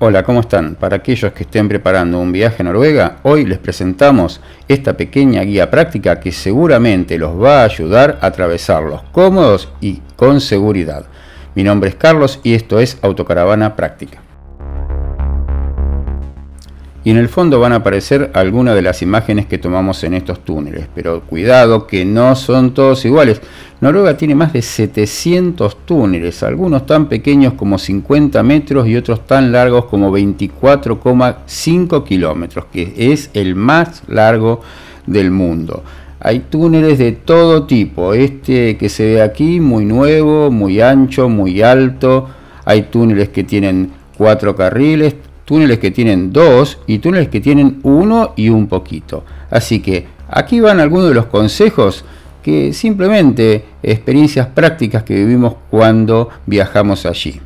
Hola, ¿cómo están? Para aquellos que estén preparando un viaje a Noruega, hoy les presentamos esta pequeña guía práctica que seguramente los va a ayudar a atravesarlos cómodos y con seguridad. Mi nombre es Carlos y esto es Autocaravana Práctica y en el fondo van a aparecer algunas de las imágenes que tomamos en estos túneles, pero cuidado que no son todos iguales. Noruega tiene más de 700 túneles, algunos tan pequeños como 50 metros y otros tan largos como 24,5 kilómetros, que es el más largo del mundo. Hay túneles de todo tipo, este que se ve aquí, muy nuevo, muy ancho, muy alto. Hay túneles que tienen cuatro carriles, túneles que tienen dos y túneles que tienen uno y un poquito. Así que aquí van algunos de los consejos que simplemente experiencias prácticas que vivimos cuando viajamos allí.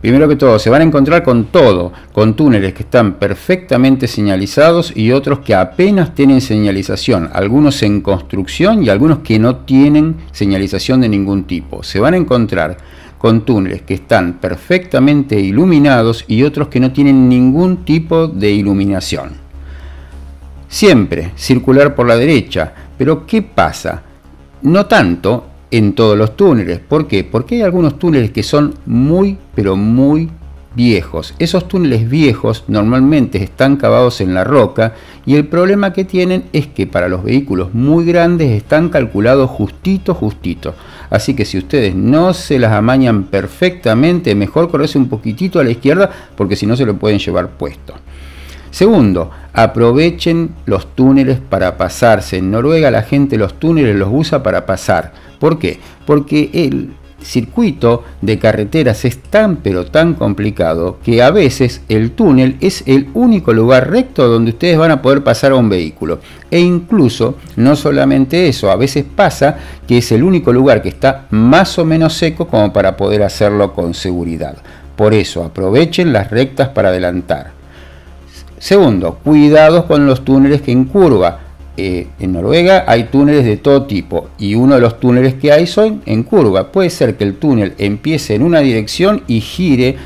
Primero que todo, se van a encontrar con todo, con túneles que están perfectamente señalizados y otros que apenas tienen señalización, algunos en construcción y algunos que no tienen señalización de ningún tipo. Se van a encontrar con túneles que están perfectamente iluminados y otros que no tienen ningún tipo de iluminación. Siempre circular por la derecha, pero ¿qué pasa? No tanto en todos los túneles. ¿Por qué? Porque hay algunos túneles que son muy, pero muy viejos. Esos túneles viejos normalmente están cavados en la roca y el problema que tienen es que para los vehículos muy grandes están calculados justito, justito. Así que si ustedes no se las amañan perfectamente, mejor correrse un poquitito a la izquierda porque si no se lo pueden llevar puesto. Segundo, aprovechen los túneles para pasarse. En Noruega la gente los túneles los usa para pasar. ¿Por qué? Porque el, circuito de carreteras es tan pero tan complicado que a veces el túnel es el único lugar recto donde ustedes van a poder pasar a un vehículo. E incluso, no solamente eso, a veces pasa que es el único lugar que está más o menos seco como para poder hacerlo con seguridad. Por eso, aprovechen las rectas para adelantar. Segundo, cuidados con los túneles que en eh, en Noruega hay túneles de todo tipo y uno de los túneles que hay son en curva. Puede ser que el túnel empiece en una dirección y gire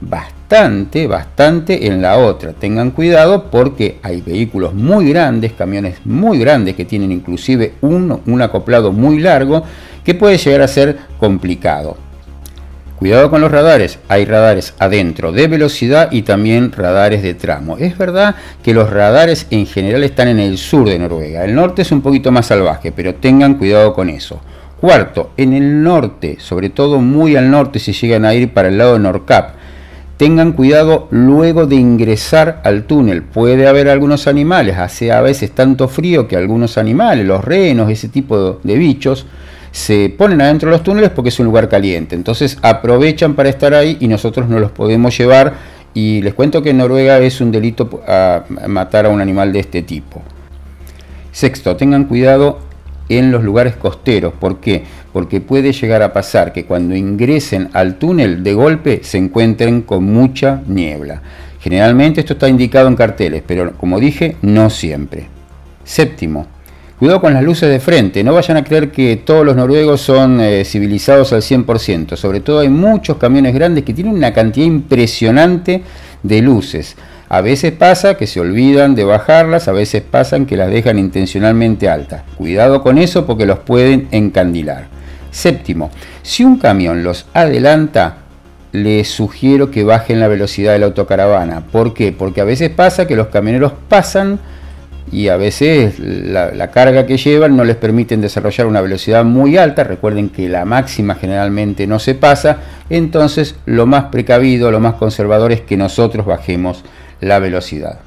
bastante, bastante en la otra. Tengan cuidado porque hay vehículos muy grandes, camiones muy grandes que tienen inclusive un acoplado muy largo que puede llegar a ser complicado. Cuidado con los radares, hay radares adentro de velocidad y también radares de tramo. Es verdad que los radares en general están en el sur de Noruega, el norte es un poquito más salvaje, pero tengan cuidado con eso. Cuarto, en el norte, sobre todo muy al norte si llegan a ir para el lado de Norcap, tengan cuidado luego de ingresar al túnel. Puede haber algunos animales, hace a veces tanto frío que algunos animales, los renos, ese tipo de bichos, se ponen adentro de los túneles porque es un lugar caliente. Entonces aprovechan para estar ahí y nosotros no los podemos llevar. Y les cuento que en Noruega es un delito matar a un animal de este tipo. Sexto, tengan cuidado en los lugares costeros. ¿Por qué? Porque puede llegar a pasar que cuando ingresen al túnel de golpe se encuentren con mucha niebla. Generalmente esto está indicado en carteles, pero como dije, no siempre. Séptimo, Cuidado con las luces de frente, no vayan a creer que todos los noruegos son eh, civilizados al 100%, sobre todo hay muchos camiones grandes que tienen una cantidad impresionante de luces. A veces pasa que se olvidan de bajarlas, a veces pasan que las dejan intencionalmente altas. Cuidado con eso porque los pueden encandilar. Séptimo, si un camión los adelanta, les sugiero que bajen la velocidad de la autocaravana. ¿Por qué? Porque a veces pasa que los camioneros pasan y a veces la, carga que llevan no les permiten desarrollar una velocidad muy alta, recuerden que la máxima generalmente no se pasa, entonces lo más precavido, lo más conservador es que nosotros bajemos la velocidad.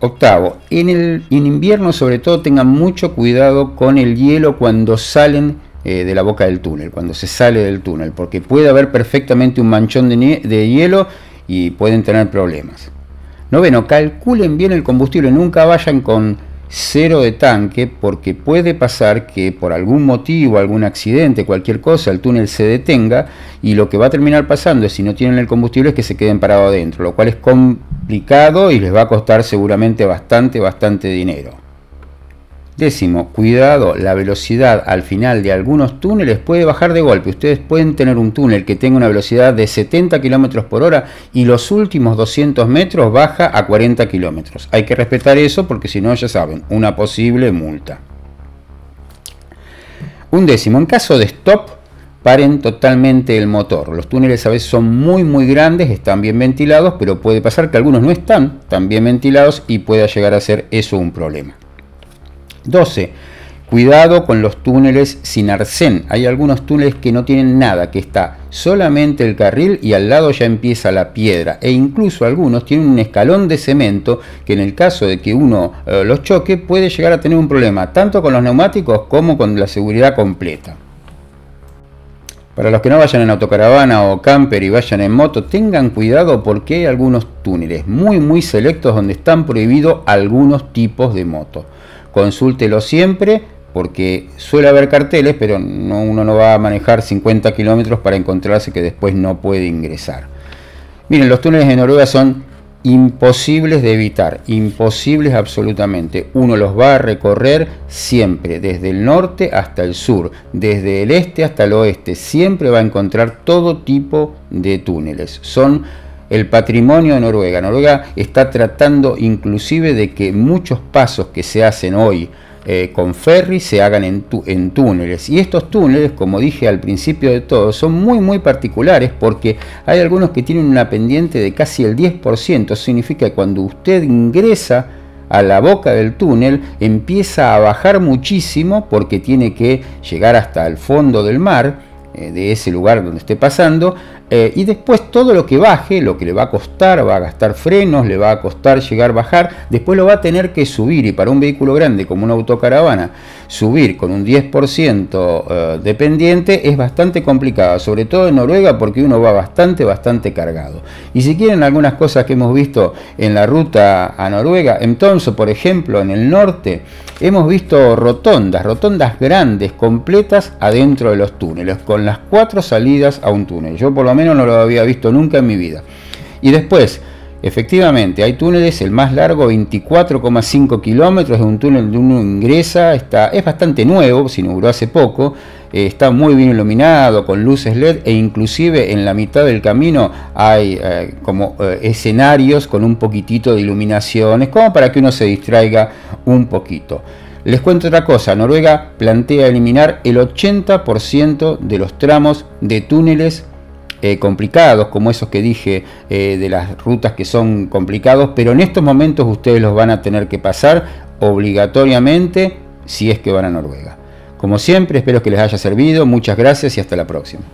Octavo, en, el, invierno sobre todo tengan mucho cuidado con el hielo cuando salen eh, de la boca del túnel, cuando se sale del túnel, porque puede haber perfectamente un manchón de hielo y pueden tener problemas. Noveno, calculen bien el combustible, nunca vayan con cero de tanque porque puede pasar que por algún motivo, algún accidente, cualquier cosa, el túnel se detenga y lo que va a terminar pasando es si no tienen el combustible es que se queden parados adentro, lo cual es complicado y les va a costar seguramente bastante, bastante dinero. Décimo, cuidado, la velocidad al final de algunos túneles puede bajar de golpe. Ustedes pueden tener un túnel que tenga una velocidad de 70 km por hora y los últimos 200 metros baja a 40 km. Hay que respetar eso porque si no, ya saben, una posible multa. Un décimo, en caso de stop, paren totalmente el motor. Los túneles a veces son muy muy grandes, están bien ventilados, pero puede pasar que algunos no están tan bien ventilados y pueda llegar a ser eso un problema. 12. Cuidado con los túneles sin arcén. Hay algunos túneles que no tienen nada, que está solamente el carril y al lado ya empieza la piedra. E incluso algunos tienen un escalón de cemento que en el caso de que uno eh, los choque puede llegar a tener un problema, tanto con los neumáticos como con la seguridad completa. Para los que no vayan en autocaravana o camper y vayan en moto, tengan cuidado porque hay algunos túneles muy muy selectos donde están prohibidos algunos tipos de motos consúltelo siempre porque suele haber carteles, pero no, uno no va a manejar 50 kilómetros para encontrarse que después no puede ingresar. Miren, los túneles de Noruega son imposibles de evitar, imposibles absolutamente. Uno los va a recorrer siempre, desde el norte hasta el sur, desde el este hasta el oeste. Siempre va a encontrar todo tipo de túneles. Son el patrimonio de Noruega. Noruega está tratando inclusive de que muchos pasos que se hacen hoy eh, con ferry se hagan en, en, túneles. Y estos túneles, como dije al principio de todo, son muy muy particulares porque hay algunos que tienen una pendiente de casi el 10%. significa que cuando usted ingresa a la boca del túnel empieza a bajar muchísimo porque tiene que llegar hasta el fondo del mar eh, de ese lugar donde esté pasando eh, y después todo lo que baje, lo que le va a costar, va a gastar frenos, le va a costar llegar, bajar, después lo va a tener que subir. Y para un vehículo grande como una autocaravana, subir con un 10% eh, dependiente de pendiente es bastante complicado, sobre todo en Noruega porque uno va bastante, bastante cargado. Y si quieren algunas cosas que hemos visto en la ruta a Noruega, entonces por ejemplo, en el norte, hemos visto rotondas, rotondas grandes, completas adentro de los túneles, con las cuatro salidas a un túnel. Yo por lo menos no lo había visto nunca en mi vida. Y después, efectivamente, hay túneles, el más largo 24,5 kilómetros, de un túnel de uno ingresa, está, es bastante nuevo, se inauguró hace poco, eh, está muy bien iluminado, con luces LED e inclusive en la mitad del camino hay eh, como eh, escenarios con un poquitito de iluminaciones, como para que uno se distraiga un poquito. Les cuento otra cosa, Noruega plantea eliminar el 80% de los tramos de túneles eh, complicados, como esos que dije eh, de las rutas que son complicados, pero en estos momentos ustedes los van a tener que pasar obligatoriamente si es que van a Noruega. Como siempre, espero que les haya servido, muchas gracias y hasta la próxima.